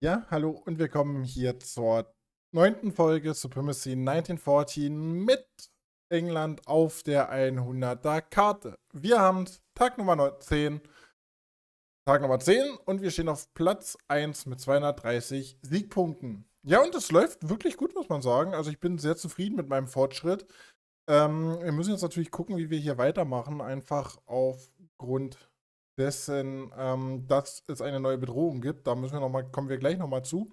Ja, hallo und willkommen hier zur neunten Folge Supremacy 1914 mit England auf der 100er Karte. Wir haben Tag Nummer 10, Tag Nummer 10 und wir stehen auf Platz 1 mit 230 Siegpunkten. Ja, und es läuft wirklich gut, muss man sagen. Also ich bin sehr zufrieden mit meinem Fortschritt. Ähm, wir müssen jetzt natürlich gucken, wie wir hier weitermachen, einfach aufgrund dessen, ähm, dass es eine neue Bedrohung gibt. Da müssen wir noch mal, kommen wir gleich nochmal zu.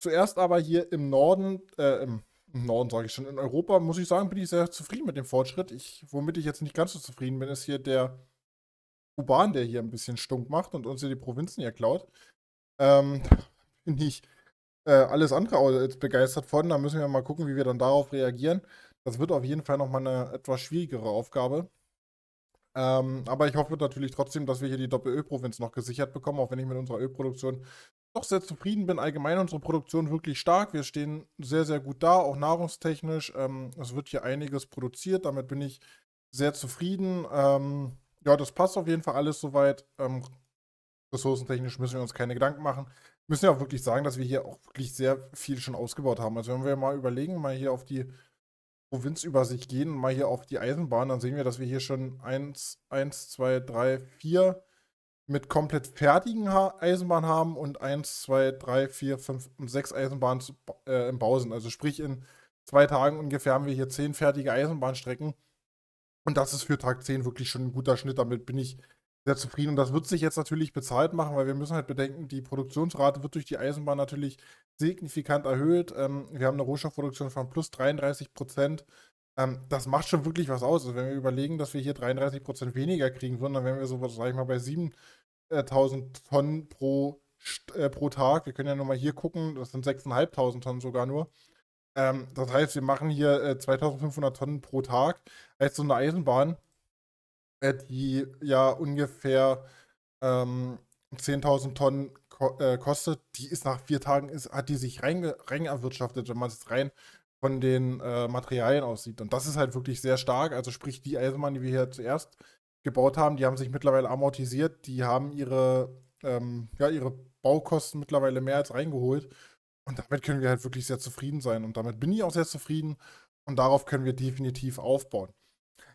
Zuerst aber hier im Norden, äh, im Norden sage ich schon, in Europa, muss ich sagen, bin ich sehr zufrieden mit dem Fortschritt. Ich, womit ich jetzt nicht ganz so zufrieden bin, ist hier der Kuban, der hier ein bisschen stunk macht und uns hier die Provinzen hier klaut. Ähm, bin ich äh, alles andere als begeistert von. Da müssen wir mal gucken, wie wir dann darauf reagieren. Das wird auf jeden Fall nochmal eine etwas schwierigere Aufgabe. Ähm, aber ich hoffe natürlich trotzdem, dass wir hier die Doppelölprovinz noch gesichert bekommen, auch wenn ich mit unserer Ölproduktion doch sehr zufrieden bin. Allgemein unsere Produktion wirklich stark. Wir stehen sehr, sehr gut da, auch nahrungstechnisch. Ähm, es wird hier einiges produziert, damit bin ich sehr zufrieden. Ähm, ja, das passt auf jeden Fall alles soweit. Ähm, ressourcentechnisch müssen wir uns keine Gedanken machen. Müssen ja auch wirklich sagen, dass wir hier auch wirklich sehr viel schon ausgebaut haben. Also wenn wir mal überlegen, mal hier auf die Provinzübersicht gehen mal hier auf die Eisenbahn, dann sehen wir, dass wir hier schon 1, 1, 2, 3, 4 mit komplett fertigen ha Eisenbahnen haben und 1, 2, 3, 4, 5 und 6 Eisenbahnen zu, äh, im Bau sind. Also sprich, in zwei Tagen ungefähr haben wir hier 10 fertige Eisenbahnstrecken. Und das ist für Tag 10 wirklich schon ein guter Schnitt. Damit bin ich sehr zufrieden. Und das wird sich jetzt natürlich bezahlt machen, weil wir müssen halt bedenken, die Produktionsrate wird durch die Eisenbahn natürlich signifikant erhöht. Ähm, wir haben eine Rohstoffproduktion von plus 33 Prozent. Ähm, das macht schon wirklich was aus. Also wenn wir überlegen, dass wir hier 33 Prozent weniger kriegen würden, dann wären wir so, was, sag ich mal, bei 7000 Tonnen pro, äh, pro Tag. Wir können ja nochmal hier gucken, das sind 6.500 Tonnen sogar nur. Ähm, das heißt, wir machen hier äh, 2500 Tonnen pro Tag als so eine Eisenbahn äh, die ja ungefähr ähm, 10.000 Tonnen ko äh, kostet, die ist nach vier Tagen, ist, hat die sich rein, rein erwirtschaftet, wenn man es rein von den äh, Materialien aussieht. Und das ist halt wirklich sehr stark. Also sprich, die Eisenbahn, die wir hier zuerst gebaut haben, die haben sich mittlerweile amortisiert, die haben ihre, ähm, ja, ihre Baukosten mittlerweile mehr als reingeholt. Und damit können wir halt wirklich sehr zufrieden sein. Und damit bin ich auch sehr zufrieden. Und darauf können wir definitiv aufbauen.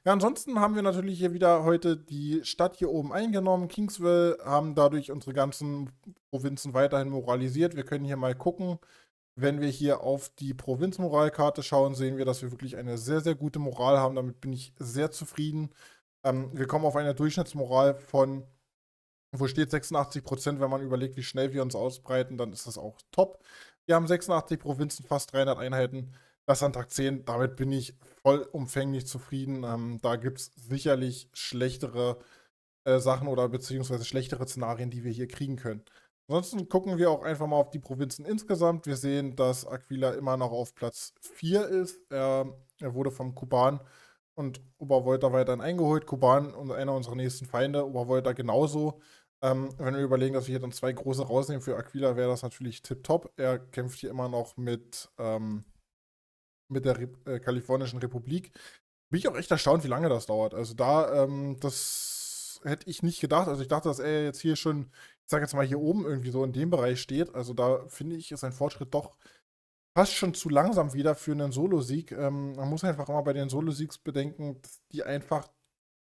Ja, ansonsten haben wir natürlich hier wieder heute die Stadt hier oben eingenommen. Kingsville haben dadurch unsere ganzen Provinzen weiterhin moralisiert. Wir können hier mal gucken. Wenn wir hier auf die Provinzmoralkarte schauen, sehen wir, dass wir wirklich eine sehr, sehr gute Moral haben. Damit bin ich sehr zufrieden. Ähm, wir kommen auf eine Durchschnittsmoral von, wo steht 86 Prozent. Wenn man überlegt, wie schnell wir uns ausbreiten, dann ist das auch top. Wir haben 86 Provinzen, fast 300 Einheiten das an Tag 10, damit bin ich vollumfänglich zufrieden. Ähm, da gibt es sicherlich schlechtere äh, Sachen oder beziehungsweise schlechtere Szenarien, die wir hier kriegen können. Ansonsten gucken wir auch einfach mal auf die Provinzen insgesamt. Wir sehen, dass Aquila immer noch auf Platz 4 ist. Er, er wurde vom Kuban und Obervolta weiterhin eingeholt. Kuban und einer unserer nächsten Feinde, Obervolta genauso. Ähm, wenn wir überlegen, dass wir hier dann zwei große rausnehmen für Aquila, wäre das natürlich tipptopp. Er kämpft hier immer noch mit ähm, mit der Re äh, Kalifornischen Republik. Bin ich auch echt erstaunt, wie lange das dauert. Also da, ähm, das hätte ich nicht gedacht. Also ich dachte, dass er jetzt hier schon, ich sage jetzt mal hier oben irgendwie so in dem Bereich steht. Also da finde ich, ist ein Fortschritt doch fast schon zu langsam wieder für einen Solo-Sieg. Ähm, man muss einfach immer bei den Solo-Siegs bedenken, dass die einfach,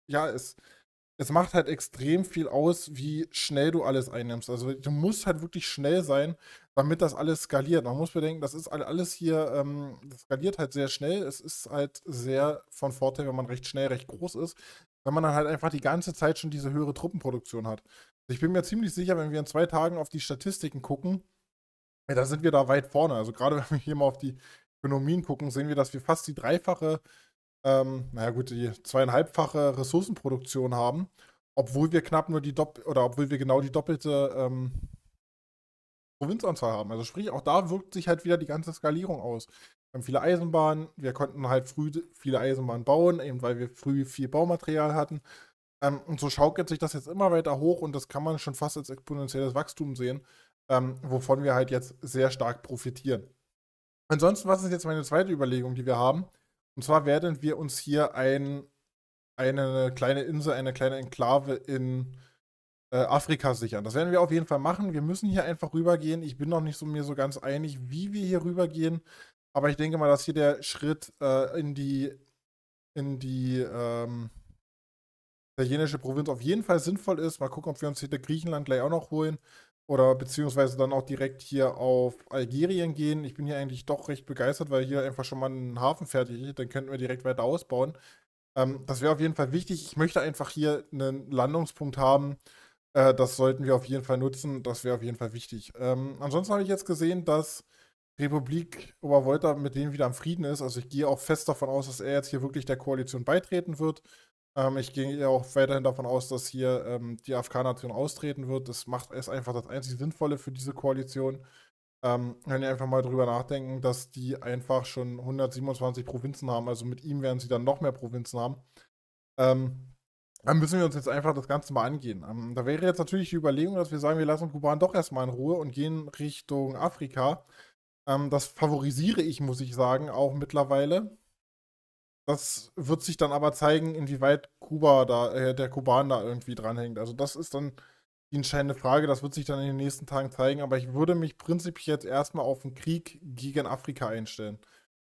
ja, es es macht halt extrem viel aus, wie schnell du alles einnimmst. Also du musst halt wirklich schnell sein, damit das alles skaliert. Man muss bedenken, das ist alles hier, ähm, das skaliert halt sehr schnell. Es ist halt sehr von Vorteil, wenn man recht schnell, recht groß ist, wenn man dann halt einfach die ganze Zeit schon diese höhere Truppenproduktion hat. Ich bin mir ziemlich sicher, wenn wir in zwei Tagen auf die Statistiken gucken, ja, da sind wir da weit vorne. Also gerade wenn wir hier mal auf die Ökonomien gucken, sehen wir, dass wir fast die dreifache ähm, naja gut, die zweieinhalbfache Ressourcenproduktion haben, obwohl wir knapp nur die Dopp oder obwohl wir genau die doppelte ähm, Provinzanzahl haben. Also sprich, auch da wirkt sich halt wieder die ganze Skalierung aus. Wir haben viele Eisenbahnen, wir konnten halt früh viele Eisenbahnen bauen, eben weil wir früh viel Baumaterial hatten. Ähm, und so schaukelt sich das jetzt immer weiter hoch und das kann man schon fast als exponentielles Wachstum sehen, ähm, wovon wir halt jetzt sehr stark profitieren. Ansonsten, was ist jetzt meine zweite Überlegung, die wir haben? Und zwar werden wir uns hier ein, eine kleine Insel, eine kleine Enklave in äh, Afrika sichern. Das werden wir auf jeden Fall machen. Wir müssen hier einfach rübergehen. Ich bin noch nicht so mir so ganz einig, wie wir hier rübergehen. Aber ich denke mal, dass hier der Schritt äh, in die in die ähm, italienische Provinz auf jeden Fall sinnvoll ist. Mal gucken, ob wir uns hier Griechenland gleich auch noch holen. Oder beziehungsweise dann auch direkt hier auf Algerien gehen. Ich bin hier eigentlich doch recht begeistert, weil hier einfach schon mal ein Hafen fertig ist. Dann könnten wir direkt weiter ausbauen. Ähm, das wäre auf jeden Fall wichtig. Ich möchte einfach hier einen Landungspunkt haben. Äh, das sollten wir auf jeden Fall nutzen. Das wäre auf jeden Fall wichtig. Ähm, ansonsten habe ich jetzt gesehen, dass Republik Obervolta mit denen wieder am Frieden ist. Also ich gehe auch fest davon aus, dass er jetzt hier wirklich der Koalition beitreten wird. Ähm, ich gehe ja auch weiterhin davon aus, dass hier ähm, die Afghan-Nation austreten wird. Das macht es einfach das einzig Sinnvolle für diese Koalition. Ähm, wenn ihr einfach mal drüber nachdenken, dass die einfach schon 127 Provinzen haben, also mit ihm werden sie dann noch mehr Provinzen haben. Ähm, dann müssen wir uns jetzt einfach das Ganze mal angehen. Ähm, da wäre jetzt natürlich die Überlegung, dass wir sagen, wir lassen Kuban doch erstmal in Ruhe und gehen Richtung Afrika. Ähm, das favorisiere ich, muss ich sagen, auch mittlerweile das wird sich dann aber zeigen, inwieweit Kuba da, äh, der Kuban da irgendwie dranhängt. Also das ist dann die entscheidende Frage, das wird sich dann in den nächsten Tagen zeigen, aber ich würde mich prinzipiell jetzt erstmal auf einen Krieg gegen Afrika einstellen.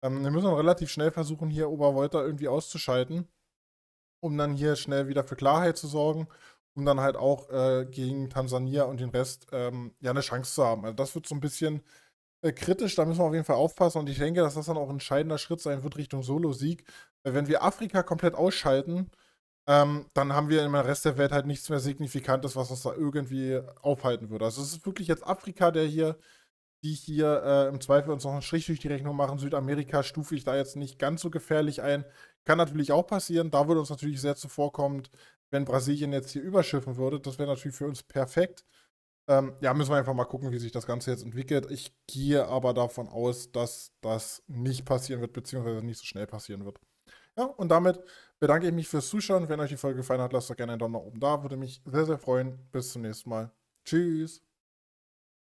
Ähm, wir müssen relativ schnell versuchen, hier Oberwolter irgendwie auszuschalten, um dann hier schnell wieder für Klarheit zu sorgen, um dann halt auch äh, gegen Tansania und den Rest ähm, ja eine Chance zu haben. Also das wird so ein bisschen äh, kritisch, da müssen wir auf jeden Fall aufpassen und ich denke, dass das dann auch ein entscheidender Schritt sein wird Richtung Solo-Sieg. Wenn wir Afrika komplett ausschalten, ähm, dann haben wir im Rest der Welt halt nichts mehr Signifikantes, was uns da irgendwie aufhalten würde. Also es ist wirklich jetzt Afrika, der hier, die hier äh, im Zweifel uns noch einen Strich durch die Rechnung machen. Südamerika stufe ich da jetzt nicht ganz so gefährlich ein. Kann natürlich auch passieren. Da würde uns natürlich sehr zuvorkommend, wenn Brasilien jetzt hier überschiffen würde. Das wäre natürlich für uns perfekt. Ähm, ja, müssen wir einfach mal gucken, wie sich das Ganze jetzt entwickelt. Ich gehe aber davon aus, dass das nicht passieren wird, beziehungsweise nicht so schnell passieren wird. Ja, und damit bedanke ich mich fürs Zuschauen. Wenn euch die Folge gefallen hat, lasst doch gerne einen Daumen nach oben da. Würde mich sehr, sehr freuen. Bis zum nächsten Mal. Tschüss.